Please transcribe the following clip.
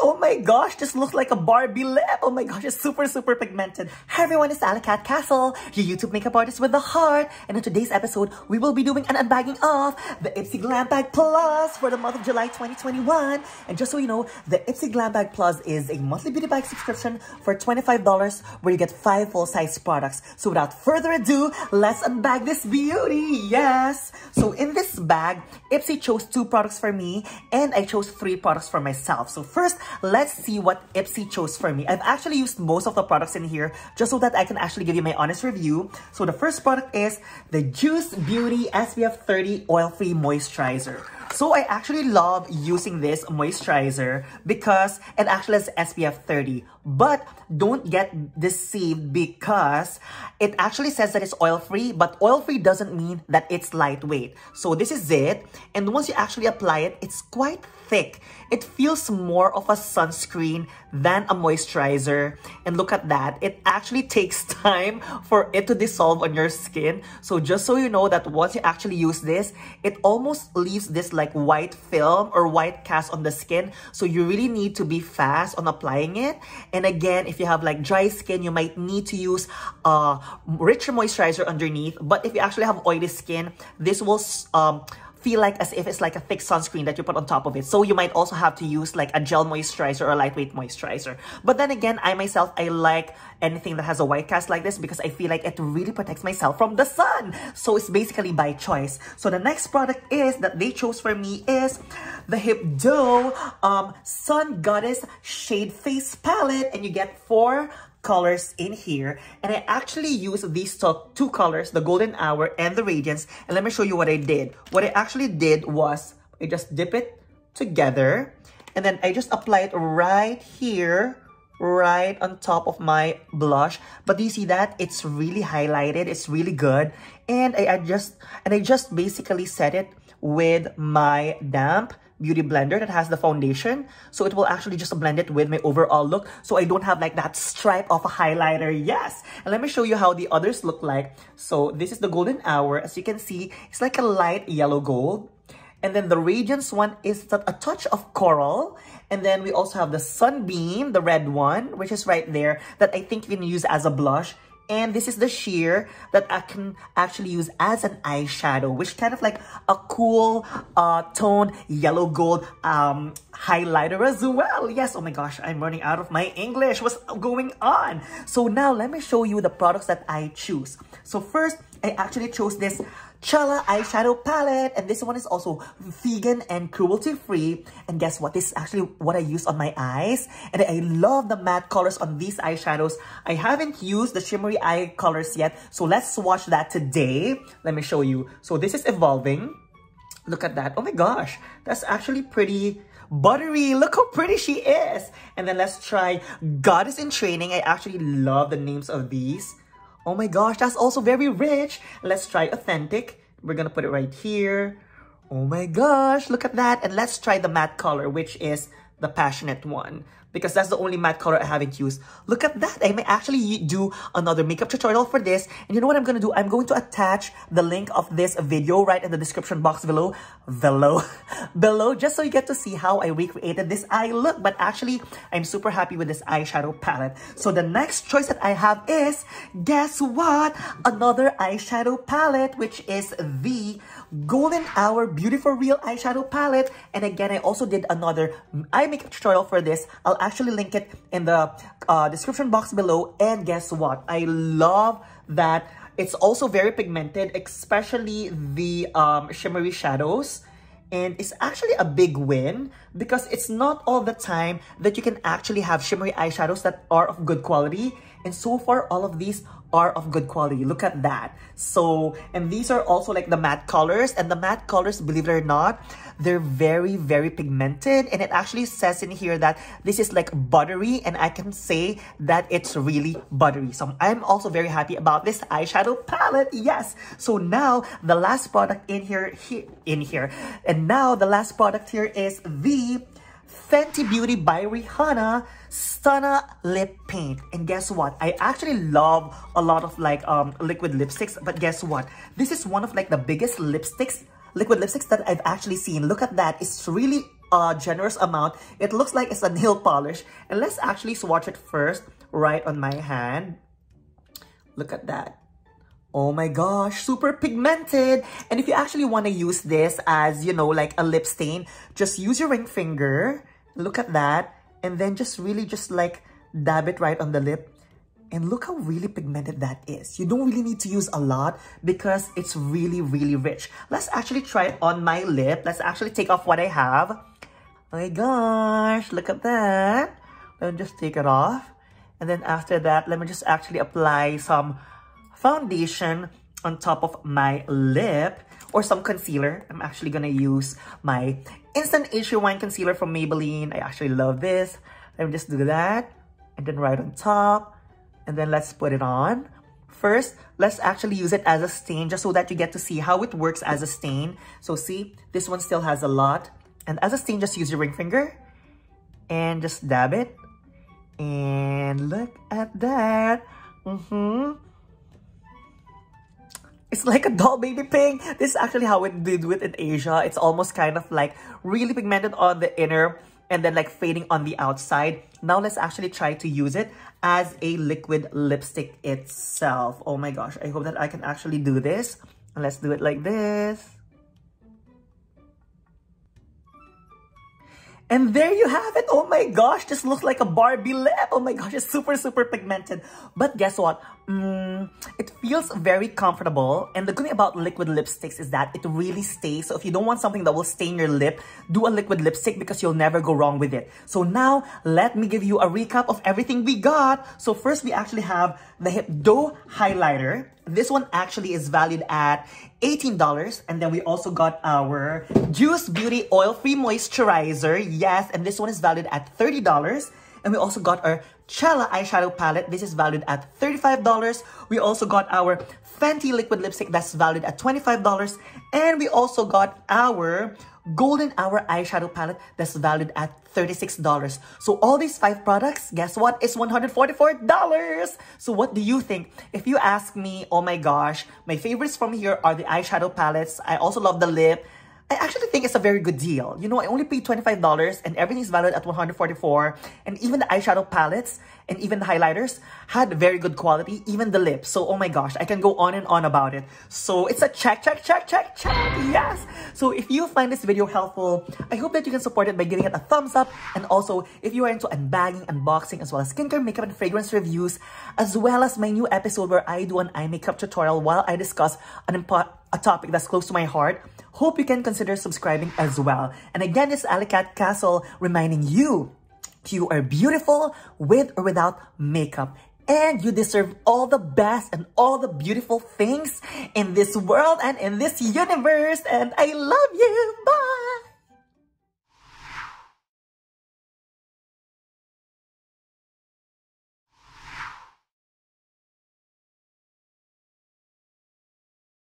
Oh my gosh, this looks like a Barbie lip. Oh my gosh, it's super, super pigmented. Hi everyone, it's Alicat Castle, your YouTube makeup artist with a heart. And in today's episode, we will be doing an unbagging of the Ipsy Glam Bag Plus for the month of July 2021. And just so you know, the Ipsy Glam Bag Plus is a monthly beauty bag subscription for $25 where you get five full-size products. So without further ado, let's unbag this beauty. Yes! So in this bag, Ipsy chose two products for me and I chose three products for myself. So first, Let's see what Ipsy chose for me. I've actually used most of the products in here just so that I can actually give you my honest review. So the first product is the Juice Beauty SPF 30 Oil-Free Moisturizer. So I actually love using this moisturizer because it actually has SPF 30. But don't get deceived because it actually says that it's oil-free, but oil-free doesn't mean that it's lightweight. So this is it. And once you actually apply it, it's quite thick. It feels more of a sunscreen than a moisturizer. And look at that. It actually takes time for it to dissolve on your skin. So just so you know that once you actually use this, it almost leaves this like white film or white cast on the skin. So you really need to be fast on applying it. And and again, if you have like dry skin, you might need to use a uh, richer moisturizer underneath. But if you actually have oily skin, this will um, feel like as if it's like a thick sunscreen that you put on top of it. So you might also have to use like a gel moisturizer or a lightweight moisturizer. But then again, I myself, I like anything that has a white cast like this because I feel like it really protects myself from the sun. So it's basically by choice. So the next product is that they chose for me is the Hip Dough um, Sun Goddess Shade Face Palette. And you get four colors in here. And I actually used these two colors, the Golden Hour and the Radiance. And let me show you what I did. What I actually did was I just dip it together. And then I just apply it right here right on top of my blush but do you see that it's really highlighted it's really good and I, I just and I just basically set it with my damp beauty blender that has the foundation. So it will actually just blend it with my overall look. So I don't have like that stripe of a highlighter. Yes. And let me show you how the others look like. So this is the golden hour. As you can see, it's like a light yellow gold. And then the Radiance one is a touch of coral. And then we also have the Sunbeam, the red one, which is right there, that I think you can use as a blush. And this is the sheer that I can actually use as an eyeshadow, which kind of like a cool uh, toned yellow gold um, highlighter as well. Yes, oh my gosh, I'm running out of my English. What's going on? So now let me show you the products that I choose. So first, I actually chose this Chala eyeshadow palette. And this one is also vegan and cruelty-free. And guess what? This is actually what I use on my eyes. And I love the matte colors on these eyeshadows. I haven't used the shimmery eye colors yet. So let's swatch that today. Let me show you. So this is evolving. Look at that. Oh my gosh. That's actually pretty buttery. Look how pretty she is. And then let's try Goddess in Training. I actually love the names of these. Oh my gosh, that's also very rich. Let's try authentic. We're gonna put it right here. Oh my gosh, look at that. And let's try the matte color, which is the passionate one because that's the only matte color I haven't used. Look at that. I may actually do another makeup tutorial for this. And you know what I'm going to do? I'm going to attach the link of this video right in the description box below. Below. below. Just so you get to see how I recreated this eye look. But actually, I'm super happy with this eyeshadow palette. So the next choice that I have is, guess what? Another eyeshadow palette, which is the Golden Hour Beautiful Real Eyeshadow Palette. And again, I also did another eye makeup tutorial for this. I'll actually link it in the uh, description box below. And guess what? I love that it's also very pigmented, especially the um, shimmery shadows. And it's actually a big win because it's not all the time that you can actually have shimmery eyeshadows that are of good quality. And so far, all of these are of good quality. Look at that. So, and these are also like the matte colors. And the matte colors, believe it or not, they're very, very pigmented. And it actually says in here that this is like buttery. And I can say that it's really buttery. So I'm also very happy about this eyeshadow palette. Yes. So now the last product in here, here in here. And now the last product here is the Fenty Beauty by Rihanna Stunna Lip Paint. And guess what? I actually love a lot of like um, liquid lipsticks, but guess what? This is one of like the biggest lipsticks, liquid lipsticks that I've actually seen. Look at that. It's really a generous amount. It looks like it's a nail polish. And let's actually swatch it first right on my hand. Look at that. Oh my gosh, super pigmented. And if you actually want to use this as, you know, like a lip stain, just use your ring finger. Look at that. And then just really just like dab it right on the lip. And look how really pigmented that is. You don't really need to use a lot because it's really, really rich. Let's actually try it on my lip. Let's actually take off what I have. Oh my gosh, look at that. Let me just take it off. And then after that, let me just actually apply some foundation on top of my lip or some concealer. I'm actually gonna use my Instant Issue Wine Concealer from Maybelline. I actually love this. Let me just do that. And then right on top. And then let's put it on. First, let's actually use it as a stain just so that you get to see how it works as a stain. So see, this one still has a lot. And as a stain, just use your ring finger and just dab it. And look at that. Mm-hmm. It's like a doll baby pink. This is actually how it did with in Asia. It's almost kind of like really pigmented on the inner and then like fading on the outside. Now let's actually try to use it as a liquid lipstick itself. Oh my gosh, I hope that I can actually do this. Let's do it like this. And there you have it. Oh my gosh, this looks like a Barbie lip. Oh my gosh, it's super, super pigmented. But guess what? Mm, it feels very comfortable. And the good thing about liquid lipsticks is that it really stays. So if you don't want something that will stain your lip, do a liquid lipstick because you'll never go wrong with it. So now, let me give you a recap of everything we got. So first, we actually have the Hip Highlighter. This one actually is valued at $18. And then we also got our Juice Beauty Oil-Free Moisturizer. Yes, and this one is valued at $30. And we also got our Chella eyeshadow palette. This is valued at $35. We also got our Fenty liquid lipstick that's valued at $25. And we also got our Golden Hour Eyeshadow Palette that's valued at $36. So all these five products, guess what? It's $144. So what do you think? If you ask me, oh my gosh, my favorites from here are the eyeshadow palettes. I also love the lip, I actually think it's a very good deal. You know, I only paid $25 and everything's valued at $144. And even the eyeshadow palettes and even the highlighters had very good quality, even the lips. So, oh my gosh, I can go on and on about it. So, it's a check, check, check, check, check, yes! So, if you find this video helpful, I hope that you can support it by giving it a thumbs up. And also, if you are into unbagging, unboxing, as well as skincare, makeup, and fragrance reviews, as well as my new episode where I do an eye makeup tutorial while I discuss an important a topic that's close to my heart, hope you can consider subscribing as well. And again, it's is Alicat Castle reminding you you are beautiful with or without makeup. And you deserve all the best and all the beautiful things in this world and in this universe. And I love you. Bye.